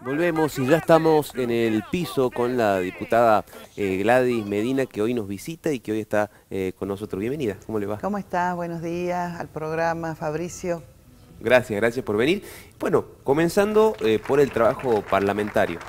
Volvemos y ya estamos en el piso con la diputada eh, Gladys Medina que hoy nos visita y que hoy está eh, con nosotros. Bienvenida, ¿cómo le va? ¿Cómo está? Buenos días al programa, Fabricio. Gracias, gracias por venir. Bueno, comenzando eh, por el trabajo parlamentario.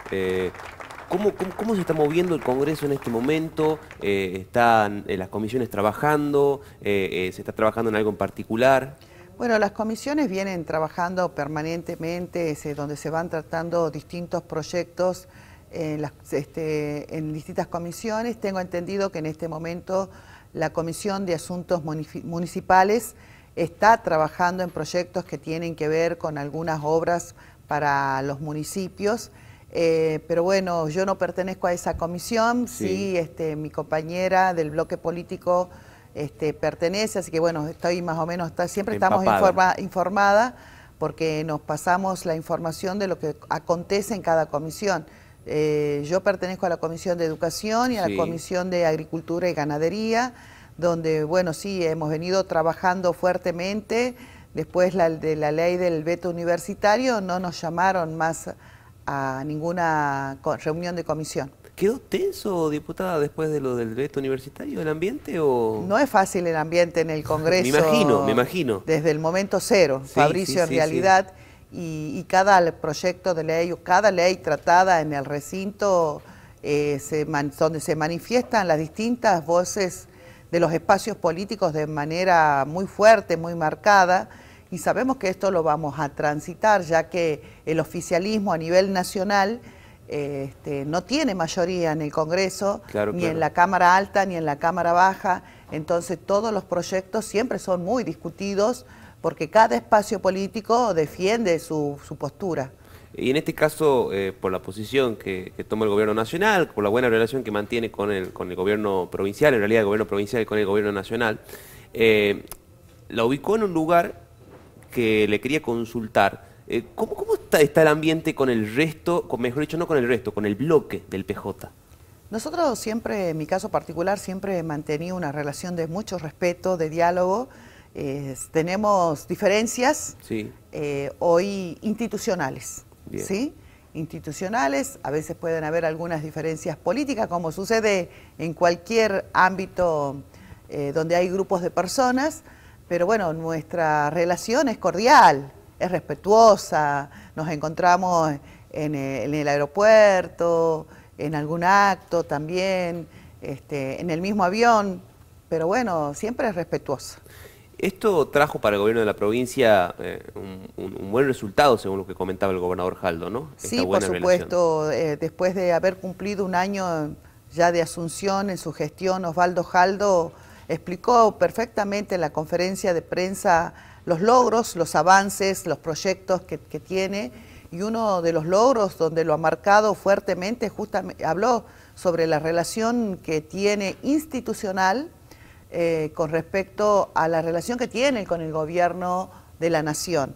cómo, se está moviendo el Congreso en este momento? ¿Están las comisiones trabajando? ¿Se está trabajando en algo en particular? Bueno, las comisiones vienen trabajando permanentemente, eh, donde se van tratando distintos proyectos eh, este, en, distintas comisiones. Tengo entendido que en este momento la Comisión de Asuntos Municipales está trabajando en proyectos que tienen que ver con algunas obras para los municipios. Eh, pero bueno, yo no pertenezco a esa comisión, sí, este, mi compañera del bloque político este, pertenece, así que bueno, estoy más o menos, siempre estamos informada porque nos pasamos la información de lo que acontece en cada comisión. Eh, yo pertenezco a la Comisión de Educación y a la Comisión de Agricultura y Ganadería, donde, bueno, sí, hemos venido trabajando fuertemente. Después la, de la ley del veto universitario no nos llamaron más a ninguna reunión de comisión. ¿Quedó tenso, diputada, después de lo del derecho universitario, el ambiente? o No es fácil el ambiente en el Congreso. me imagino, me imagino. Desde el momento cero, Fabricio, en realidad, y, cada proyecto de ley cada ley tratada en el recinto eh, donde se manifiestan las distintas voces de los espacios políticos de manera muy fuerte, muy marcada, y sabemos que esto lo vamos a transitar, ya que el oficialismo a nivel nacional este, no tiene mayoría en el Congreso, ni en la Cámara Alta, ni en la Cámara Baja. Entonces todos los proyectos siempre son muy discutidos porque cada espacio político defiende su, postura. Y en este caso, eh, por la posición que, toma el gobierno nacional, por la buena relación que mantiene con el, con el gobierno provincial, en realidad el gobierno provincial y con el gobierno nacional, eh, la ubicó en un lugar que le quería consultar eh, ¿Cómo, está, el ambiente con el resto, con, mejor dicho, no con el resto, con el bloque del PJ? Nosotros siempre, en mi caso particular, siempre he mantenido una relación de mucho respeto, de diálogo. tenemos diferencias eh, hoy institucionales, ¿sí? Institucionales, a veces pueden haber algunas diferencias políticas, como sucede en cualquier ámbito eh, donde hay grupos de personas, pero bueno, nuestra relación es cordial, es respetuosa, nos encontramos en el, aeropuerto, en algún acto también, este, en el mismo avión, pero bueno, siempre es respetuosa. Esto trajo para el gobierno de la provincia eh, un, buen resultado, según lo que comentaba el gobernador Jaldo, ¿no? sí, por supuesto. Eh, después de haber cumplido un año ya de asunción en su gestión, Osvaldo Jaldo explicó perfectamente en la conferencia de prensa los logros, los avances, los proyectos que, tiene. Y uno de los logros donde lo ha marcado fuertemente, justamente, habló sobre la relación que tiene institucional eh, con respecto a la relación que tiene con el gobierno de la nación,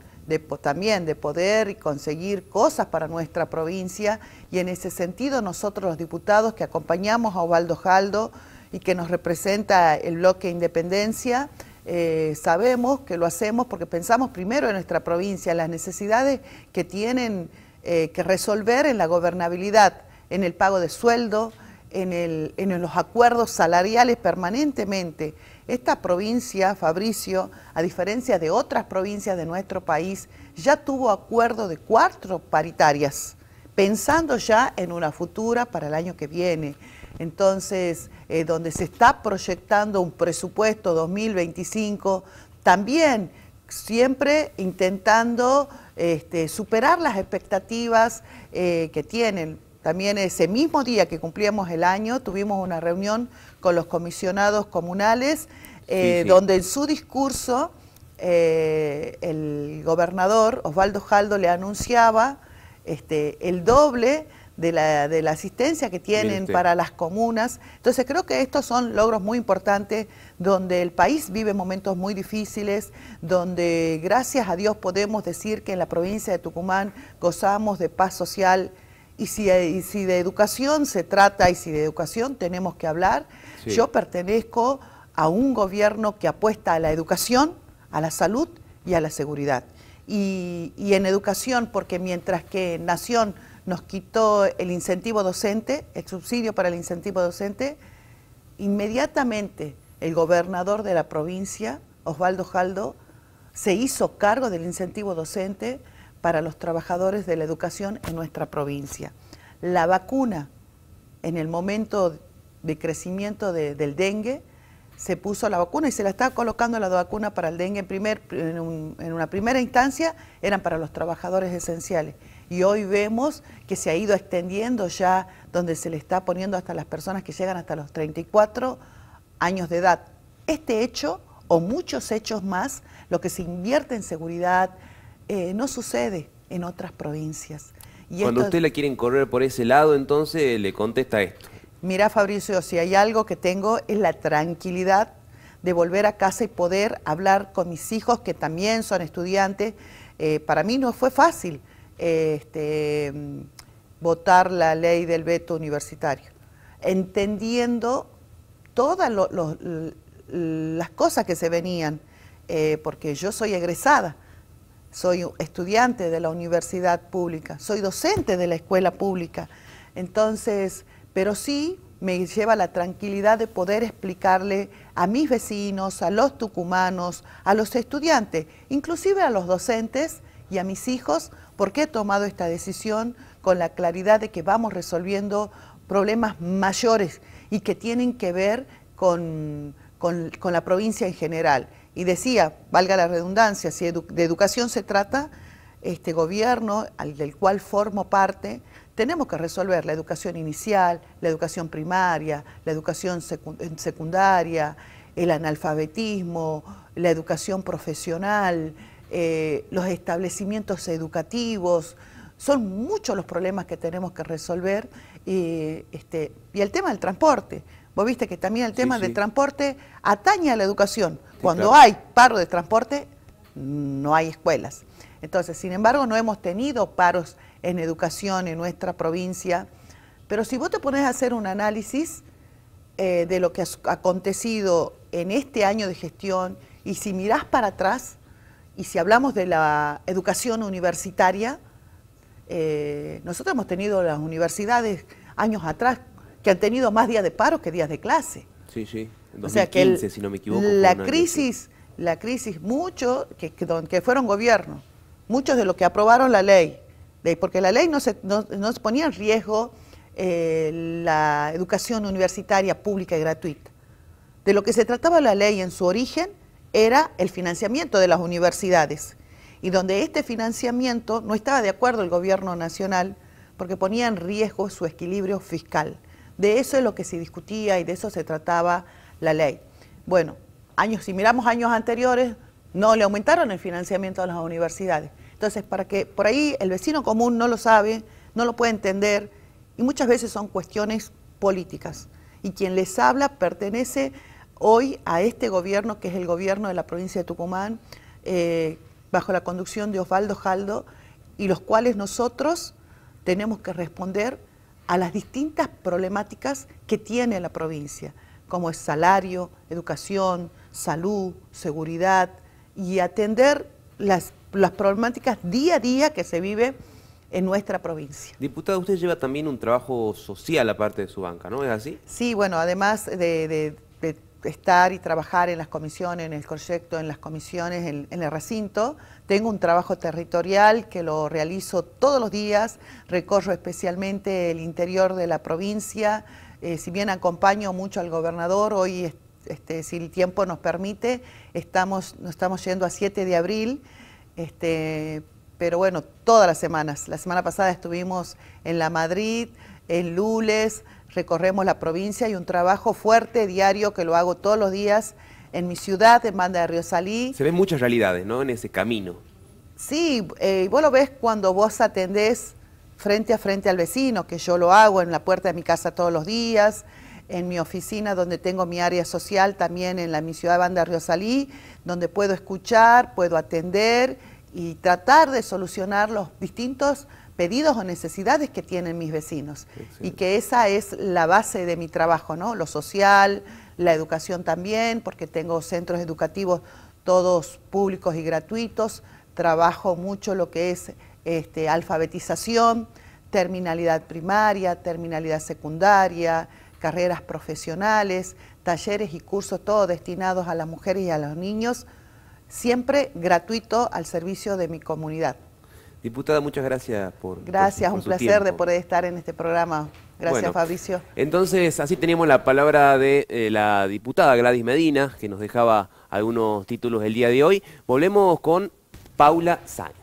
también de poder conseguir cosas para nuestra provincia y en ese sentido nosotros los diputados que acompañamos a Ovaldo Jaldo y que nos representa el bloque Independencia, eh, sabemos que lo hacemos porque pensamos primero en nuestra provincia, ...en las necesidades que tienen eh, que resolver en la gobernabilidad, en el pago de sueldo, en, en los acuerdos salariales permanentemente. Esta provincia, Fabricio, a diferencia de otras provincias de nuestro país, ya tuvo acuerdo de cuatro paritarias, pensando ya en una futura para el año que viene. Entonces, eh, donde se está proyectando un presupuesto 2025, también siempre intentando este, superar las expectativas eh, que tienen. También ese mismo día que cumplíamos el año, tuvimos una reunión con los comisionados comunales, eh, donde en su discurso el gobernador Osvaldo Jaldo le anunciaba este, el doble de la, asistencia que tienen para las comunas. Entonces creo que estos son logros muy importantes donde el país vive momentos muy difíciles, donde gracias a Dios podemos decir que en la provincia de Tucumán gozamos de paz social. Y si, si de educación se trata y si de educación tenemos que hablar, yo pertenezco a un gobierno que apuesta a la educación, a la salud y a la seguridad. Y, y en educación, porque mientras que Nación nos quitó el incentivo docente, el subsidio para el incentivo docente, inmediatamente el gobernador de la provincia, Osvaldo Jaldo, se hizo cargo del incentivo docente para los trabajadores de la educación en nuestra provincia. La vacuna, en el momento de crecimiento del dengue, se puso la vacuna y se la estaba colocando la vacuna para el dengue en, primer, en una primera instancia, eran para los trabajadores esenciales y hoy vemos que se ha ido extendiendo ya donde se le está poniendo hasta las personas que llegan hasta los 34 años de edad. Este hecho o muchos hechos más, lo que se invierte en seguridad, eh, no sucede en otras provincias. Y Cuando usted le quieren correr por ese lado, entonces le contesta esto. Mira, Fabricio, si hay algo que tengo es la tranquilidad de volver a casa y poder hablar con mis hijos, que también son estudiantes. Eh, para mí no fue fácil, este, votar la ley del veto universitario, entendiendo todas las cosas que se venían, eh, porque yo soy egresada, soy estudiante de la universidad pública, soy docente de la escuela pública, entonces, pero sí me lleva la tranquilidad de poder explicarle a mis vecinos, a los tucumanos, a los estudiantes, inclusive a los docentes y a mis hijos, por qué he tomado esta decisión con la claridad de que vamos resolviendo problemas mayores y que tienen que ver con, la provincia en general. Y decía, valga la redundancia, si de educación se trata, este gobierno al del cual formo parte, tenemos que resolver la educación inicial, la educación primaria, la educación secundaria, el analfabetismo, la educación profesional, eh, los establecimientos educativos, son muchos los problemas que tenemos que resolver y, este, y el tema del transporte. Vos viste que también el tema del transporte atañe a la educación. Cuando hay paro de transporte, no hay escuelas. Entonces, sin embargo, no hemos tenido paros en educación en nuestra provincia. Pero si vos te pones a hacer un análisis eh, de lo que ha acontecido en este año de gestión y si mirás para atrás, y si hablamos de la educación universitaria, eh, nosotros hemos tenido las universidades años atrás que han tenido más días de paro que días de clase. Sí, sí. o sea que La crisis, la crisis, mucho, que, que, fueron gobiernos, muchos de los que aprobaron la ley, de, porque la ley no se, no, ponía en riesgo eh, la educación universitaria pública y gratuita. De lo que se trataba la ley en su origen era el financiamiento de las universidades y donde este financiamiento no estaba de acuerdo el gobierno nacional porque ponía en riesgo su equilibrio fiscal. De eso es lo que se discutía y de eso se trataba la ley. Bueno, años, si miramos años anteriores, no le aumentaron el financiamiento a las universidades. Entonces, para que por ahí el vecino común no lo sabe, no lo puede entender, y muchas veces son cuestiones políticas. Y quien les habla pertenece hoy a este gobierno, que es el gobierno de la provincia de Tucumán, eh, bajo la conducción de Osvaldo Jaldo, y los cuales nosotros tenemos que responder a las distintas problemáticas que tiene la provincia, como es salario, educación, salud, seguridad, y atender las, problemáticas día a día que se vive en nuestra provincia. Diputada, usted lleva también un trabajo social aparte de su banca, ¿no? ¿Es así? Sí, bueno, además de estar y trabajar en las comisiones, en el proyecto, en las comisiones, en, el recinto. Tengo un trabajo territorial que lo realizo todos los días, recorro especialmente el interior de la provincia, eh, si bien acompaño mucho al gobernador, hoy, este, si el tiempo nos permite, estamos, nos estamos yendo a 7 de abril, este, pero bueno, todas las semanas. La semana pasada estuvimos en La Madrid, en Lules, recorremos la provincia y un trabajo fuerte, diario, que lo hago todos los días en mi ciudad, en Banda de Río Salí. Se ven muchas realidades, ¿no?, en ese camino. Sí, eh, vos lo ves cuando vos atendés frente a frente al vecino, que yo lo hago en la puerta de mi casa todos los días, en mi oficina donde tengo mi área social, también en la, mi ciudad de Banda Río Salí, donde puedo escuchar, puedo atender y tratar de solucionar los distintos pedidos o necesidades que tienen mis vecinos. y que esa es la base de mi trabajo, ¿no? Lo social, la educación también, porque tengo centros educativos todos públicos y gratuitos, trabajo mucho lo que es este, alfabetización, terminalidad primaria, terminalidad secundaria, carreras profesionales, talleres y cursos, todos destinados a las mujeres y a los niños, siempre gratuito al servicio de mi comunidad. Diputada, muchas gracias por. Gracias, un placer de poder estar en este programa. Gracias, bueno, Fabricio. Entonces, así tenemos la palabra de eh, la diputada Gladys Medina, que nos dejaba algunos títulos el día de hoy. Volvemos con Paula Sáenz.